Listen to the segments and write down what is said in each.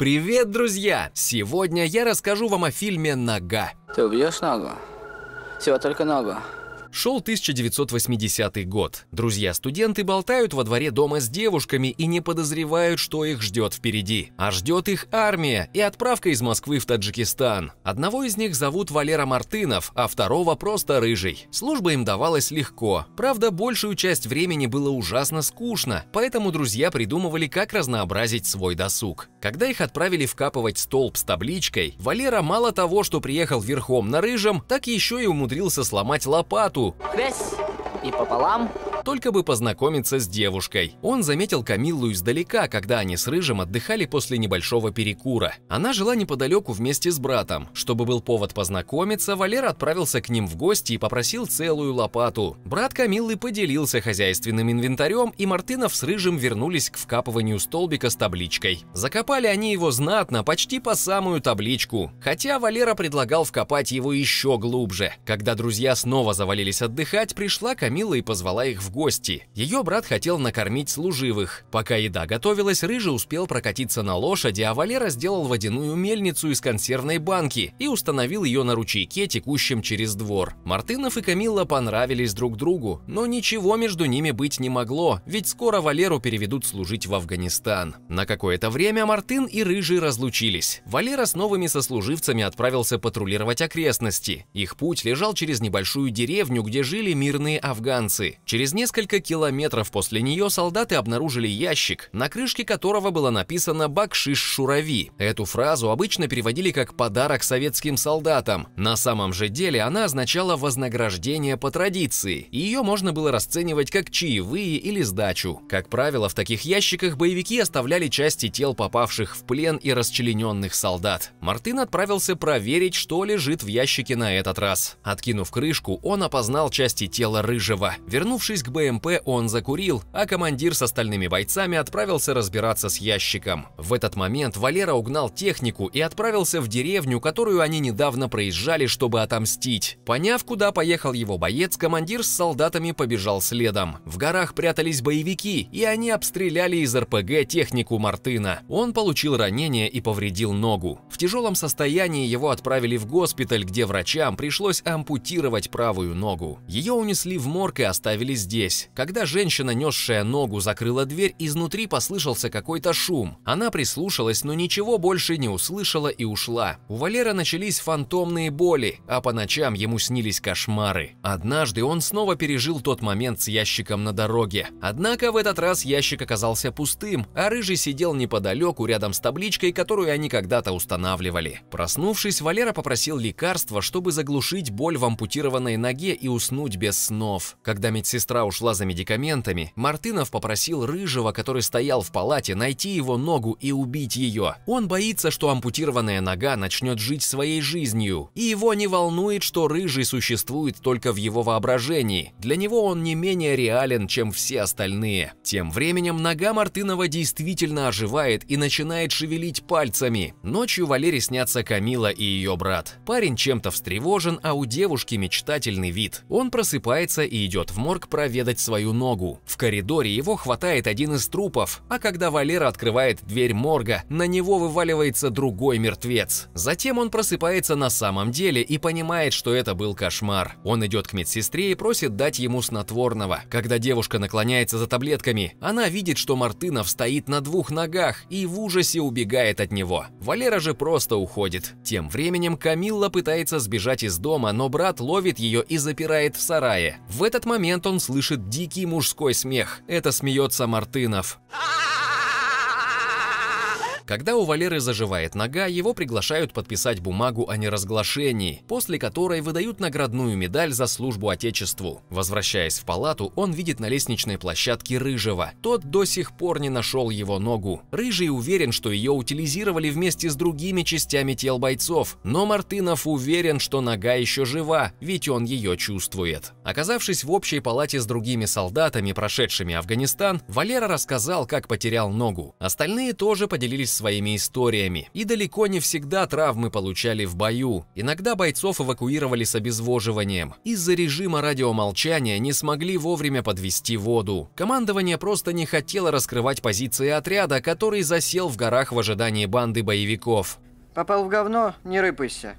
Привет, друзья! Сегодня я расскажу вам о фильме «Нога». Ты убьешь ногу? Всего только ногу. Шел 1980 год. Друзья-студенты болтают во дворе дома с девушками и не подозревают, что их ждет впереди. А ждет их армия и отправка из Москвы в Таджикистан. Одного из них зовут Валера Мартынов, а второго просто Рыжий. Служба им давалась легко. Правда, большую часть времени было ужасно скучно, поэтому друзья придумывали, как разнообразить свой досуг. Когда их отправили вкапывать столб с табличкой, Валера мало того, что приехал верхом на Рыжем, так еще и умудрился сломать лопату, рту. Хрясь! И пополам только бы познакомиться с девушкой. Он заметил Камиллу издалека, когда они с Рыжим отдыхали после небольшого перекура. Она жила неподалеку вместе с братом. Чтобы был повод познакомиться, Валера отправился к ним в гости и попросил целую лопату. Брат Камиллы поделился хозяйственным инвентарем, и Мартынов с Рыжим вернулись к вкапыванию столбика с табличкой. Закопали они его знатно, почти по самую табличку. Хотя Валера предлагал вкопать его еще глубже. Когда друзья снова завалились отдыхать, пришла Камилла и позвала их в гости. Ее брат хотел накормить служивых. Пока еда готовилась, Рыжий успел прокатиться на лошади, а Валера сделал водяную мельницу из консервной банки и установил ее на ручейке, текущем через двор. Мартынов и Камилла понравились друг другу, но ничего между ними быть не могло, ведь скоро Валеру переведут служить в Афганистан. На какое-то время Мартын и Рыжий разлучились. Валера с новыми сослуживцами отправился патрулировать окрестности. Их путь лежал через небольшую деревню, где жили мирные афганцы. Через несколько километров после нее солдаты обнаружили ящик, на крышке которого было написано «Бакшиш Шурави». Эту фразу обычно переводили как «подарок советским солдатам». На самом же деле она означала «вознаграждение по традиции». Ее можно было расценивать как чаевые или сдачу. Как правило, в таких ящиках боевики оставляли части тел попавших в плен и расчлененных солдат. Мартын отправился проверить, что лежит в ящике на этот раз. Откинув крышку, он опознал части тела Рыжего. Вернувшись к БМП он закурил, а командир с остальными бойцами отправился разбираться с ящиком. В этот момент Валера угнал технику и отправился в деревню, которую они недавно проезжали, чтобы отомстить. Поняв, куда поехал его боец, командир с солдатами побежал следом. В горах прятались боевики, и они обстреляли из РПГ технику Мартына. Он получил ранение и повредил ногу. В тяжелом состоянии его отправили в госпиталь, где врачам пришлось ампутировать правую ногу. Ее унесли в морг и оставили здесь здесь. Когда женщина, несшая ногу, закрыла дверь, изнутри послышался какой-то шум. Она прислушалась, но ничего больше не услышала и ушла. У Валера начались фантомные боли, а по ночам ему снились кошмары. Однажды он снова пережил тот момент с ящиком на дороге. Однако в этот раз ящик оказался пустым, а Рыжий сидел неподалеку, рядом с табличкой, которую они когда-то устанавливали. Проснувшись, Валера попросил лекарства, чтобы заглушить боль в ампутированной ноге и уснуть без снов. Когда медсестра ушла за медикаментами, Мартынов попросил Рыжего, который стоял в палате, найти его ногу и убить ее. Он боится, что ампутированная нога начнет жить своей жизнью, и его не волнует, что Рыжий существует только в его воображении. Для него он не менее реален, чем все остальные. Тем временем нога Мартынова действительно оживает и начинает шевелить пальцами. Ночью Валере снятся Камила и ее брат. Парень чем-то встревожен, а у девушки мечтательный вид. Он просыпается и идет в морг проверить разведать свою ногу. В коридоре его хватает один из трупов, а когда Валера открывает дверь морга, на него вываливается другой мертвец. Затем он просыпается на самом деле и понимает, что это был кошмар. Он идет к медсестре и просит дать ему снотворного. Когда девушка наклоняется за таблетками, она видит, что Мартынов стоит на двух ногах и в ужасе убегает от него. Валера же просто уходит. Тем временем Камилла пытается сбежать из дома, но брат ловит ее и запирает в сарае. В этот момент он слышит слышит дикий мужской смех. Это смеется Мартынов. Когда у Валеры заживает нога, его приглашают подписать бумагу о неразглашении, после которой выдают наградную медаль за службу Отечеству. Возвращаясь в палату, он видит на лестничной площадке Рыжего. Тот до сих пор не нашел его ногу. Рыжий уверен, что ее утилизировали вместе с другими частями тел бойцов, но Мартынов уверен, что нога еще жива, ведь он ее чувствует. Оказавшись в общей палате с другими солдатами, прошедшими Афганистан, Валера рассказал, как потерял ногу. Остальные тоже поделились своими историями. И далеко не всегда травмы получали в бою. Иногда бойцов эвакуировали с обезвоживанием. Из-за режима радиомолчания не смогли вовремя подвести воду. Командование просто не хотело раскрывать позиции отряда, который засел в горах в ожидании банды боевиков. «Попал в говно? Не рыпайся.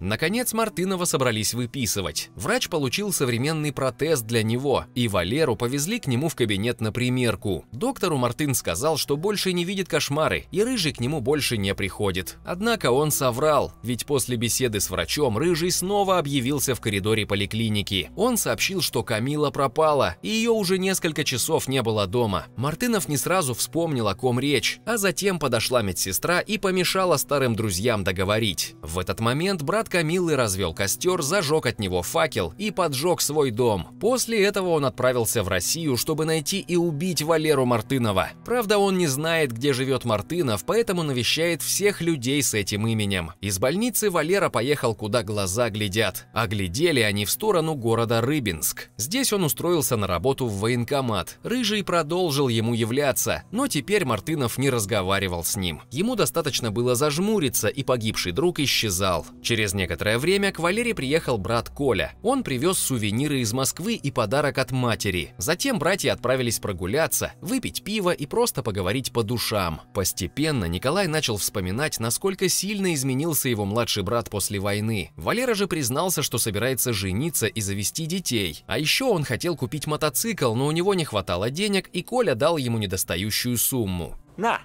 Наконец Мартынова собрались выписывать. Врач получил современный протез для него, и Валеру повезли к нему в кабинет на примерку. Доктору Мартын сказал, что больше не видит кошмары, и Рыжий к нему больше не приходит. Однако он соврал, ведь после беседы с врачом Рыжий снова объявился в коридоре поликлиники. Он сообщил, что Камила пропала, и ее уже несколько часов не было дома. Мартынов не сразу вспомнил, о ком речь, а затем подошла медсестра и помешала старым друзьям договорить. В этот момент брат Брат Камиллы развел костер, зажег от него факел и поджег свой дом. После этого он отправился в Россию, чтобы найти и убить Валеру Мартынова. Правда, он не знает, где живет Мартынов, поэтому навещает всех людей с этим именем. Из больницы Валера поехал, куда глаза глядят. А глядели они в сторону города Рыбинск. Здесь он устроился на работу в военкомат. Рыжий продолжил ему являться, но теперь Мартынов не разговаривал с ним. Ему достаточно было зажмуриться, и погибший друг исчезал. Через Через некоторое время к Валере приехал брат Коля. Он привез сувениры из Москвы и подарок от матери. Затем братья отправились прогуляться, выпить пиво и просто поговорить по душам. Постепенно Николай начал вспоминать, насколько сильно изменился его младший брат после войны. Валера же признался, что собирается жениться и завести детей. А еще он хотел купить мотоцикл, но у него не хватало денег, и Коля дал ему недостающую сумму. На,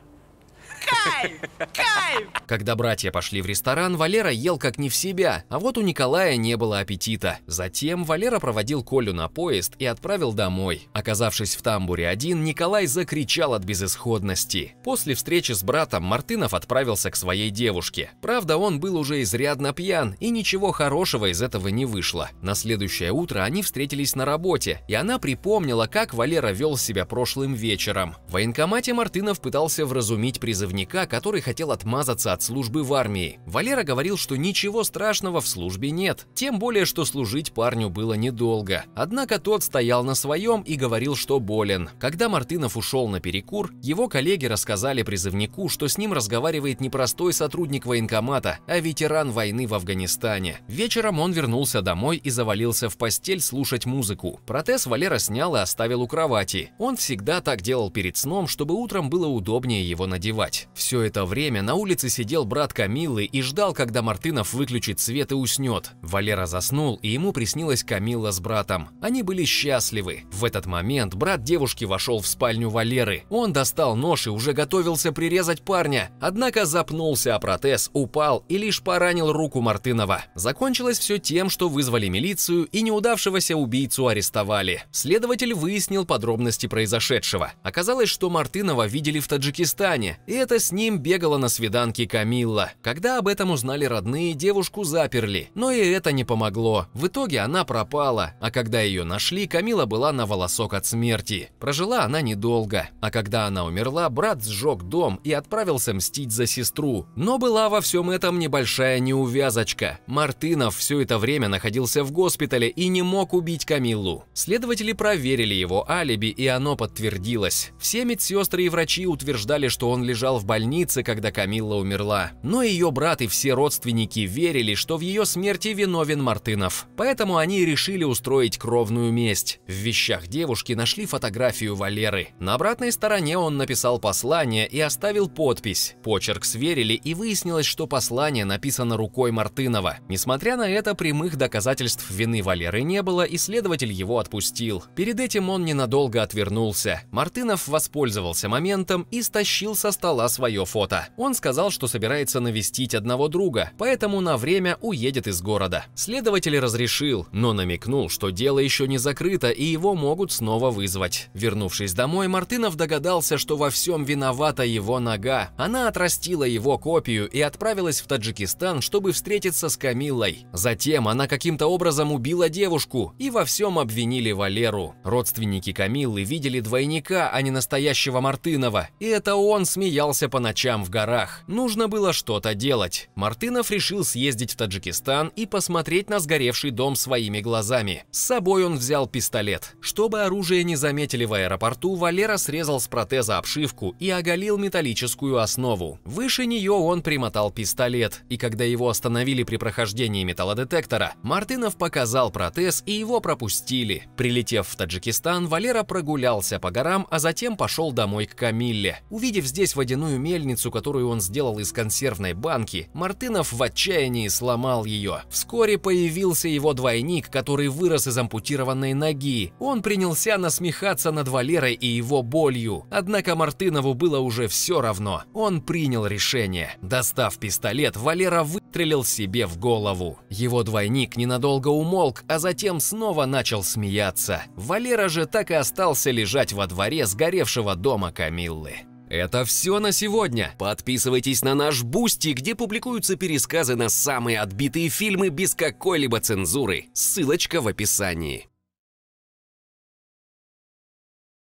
Кайф! Кайф! Когда братья пошли в ресторан, Валера ел как не в себя, а вот у Николая не было аппетита. Затем Валера проводил Колю на поезд и отправил домой. Оказавшись в тамбуре один, Николай закричал от безысходности. После встречи с братом Мартынов отправился к своей девушке. Правда, он был уже изрядно пьян, и ничего хорошего из этого не вышло. На следующее утро они встретились на работе, и она припомнила, как Валера вел себя прошлым вечером. В военкомате Мартынов пытался вразумить призывника призывника, который хотел отмазаться от службы в армии. Валера говорил, что ничего страшного в службе нет, тем более, что служить парню было недолго. Однако тот стоял на своем и говорил, что болен. Когда Мартынов ушел на перекур, его коллеги рассказали призывнику, что с ним разговаривает не простой сотрудник военкомата, а ветеран войны в Афганистане. Вечером он вернулся домой и завалился в постель слушать музыку. Протез Валера снял и оставил у кровати. Он всегда так делал перед сном, чтобы утром было удобнее его надевать. Все это время на улице сидел брат Камилы и ждал, когда Мартынов выключит свет и уснет. Валера заснул, и ему приснилась Камила с братом. Они были счастливы. В этот момент брат девушки вошел в спальню Валеры. Он достал нож и уже готовился прирезать парня, однако запнулся о протез, упал и лишь поранил руку Мартынова. Закончилось все тем, что вызвали милицию и неудавшегося убийцу арестовали. Следователь выяснил подробности произошедшего. Оказалось, что Мартынова видели в Таджикистане, и это с ним бегала на свиданки Камилла. Когда об этом узнали родные, девушку заперли, но и это не помогло. В итоге она пропала, а когда ее нашли, Камила была на волосок от смерти. Прожила она недолго, а когда она умерла, брат сжег дом и отправился мстить за сестру. Но была во всем этом небольшая неувязочка. Мартынов все это время находился в госпитале и не мог убить Камиллу. Следователи проверили его алиби, и оно подтвердилось. Все медсестры и врачи утверждали, что он лежал в больнице, когда Камилла умерла. Но ее брат и все родственники верили, что в ее смерти виновен Мартынов. Поэтому они решили устроить кровную месть. В вещах девушки нашли фотографию Валеры. На обратной стороне он написал послание и оставил подпись. Почерк сверили и выяснилось, что послание написано рукой Мартынова. Несмотря на это, прямых доказательств вины Валеры не было, и следователь его отпустил. Перед этим он ненадолго отвернулся. Мартынов воспользовался моментом и стащил со стола с свое фото. Он сказал, что собирается навестить одного друга, поэтому на время уедет из города. Следователь разрешил, но намекнул, что дело еще не закрыто и его могут снова вызвать. Вернувшись домой, Мартынов догадался, что во всем виновата его нога. Она отрастила его копию и отправилась в Таджикистан, чтобы встретиться с Камиллой. Затем она каким-то образом убила девушку и во всем обвинили Валеру. Родственники Камиллы видели двойника, а не настоящего Мартынова, и это он смеялся по ночам в горах. Нужно было что-то делать. Мартынов решил съездить в Таджикистан и посмотреть на сгоревший дом своими глазами. С собой он взял пистолет. Чтобы оружие не заметили в аэропорту, Валера срезал с протеза обшивку и оголил металлическую основу. Выше нее он примотал пистолет, и когда его остановили при прохождении металлодетектора, Мартынов показал протез и его пропустили. Прилетев в Таджикистан, Валера прогулялся по горам, а затем пошел домой к Камилле. Увидев здесь водяную мельницу, которую он сделал из консервной банки, Мартынов в отчаянии сломал ее. Вскоре появился его двойник, который вырос из ампутированной ноги. Он принялся насмехаться над Валерой и его болью. Однако Мартынову было уже все равно. Он принял решение. Достав пистолет, Валера выстрелил себе в голову. Его двойник ненадолго умолк, а затем снова начал смеяться. Валера же так и остался лежать во дворе сгоревшего дома Камиллы. Это все на сегодня. Подписывайтесь на наш Бусти, где публикуются пересказы на самые отбитые фильмы без какой-либо цензуры. Ссылочка в описании.